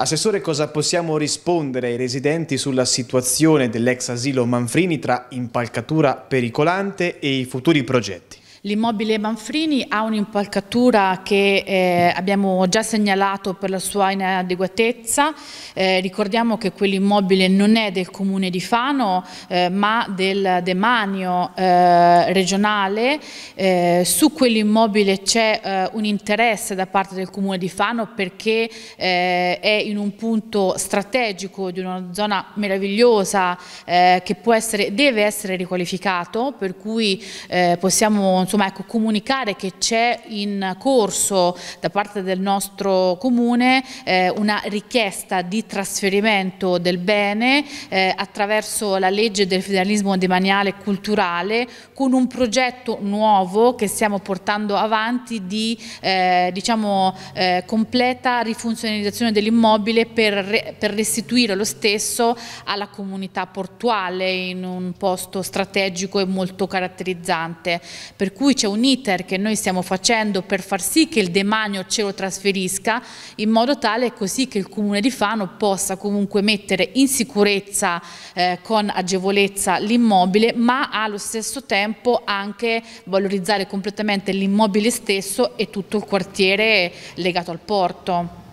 Assessore, cosa possiamo rispondere ai residenti sulla situazione dell'ex asilo Manfrini tra impalcatura pericolante e i futuri progetti? L'immobile Manfrini ha un'impalcatura che eh, abbiamo già segnalato per la sua inadeguatezza, eh, ricordiamo che quell'immobile non è del comune di Fano eh, ma del demanio eh, regionale, eh, su quell'immobile c'è eh, un interesse da parte del comune di Fano perché è in un punto strategico di una zona meravigliosa che può essere, deve essere riqualificato per cui possiamo insomma, insomma, ecco, comunicare che c'è in corso da parte del nostro comune eh, una richiesta di trasferimento del bene eh, attraverso la legge del federalismo demaniale culturale con un progetto nuovo che stiamo portando avanti di eh, diciamo, eh, completa rifunzionalizzazione dell'immobile per, per restituire lo stesso alla comunità portuale in un posto strategico e molto caratterizzante. Per cui c'è un iter che noi stiamo facendo per far sì che il demanio ce lo trasferisca in modo tale così che il Comune di Fano possa comunque mettere in sicurezza eh, con agevolezza l'immobile ma allo stesso tempo anche valorizzare completamente l'immobile stesso e tutto il quartiere legato al porto.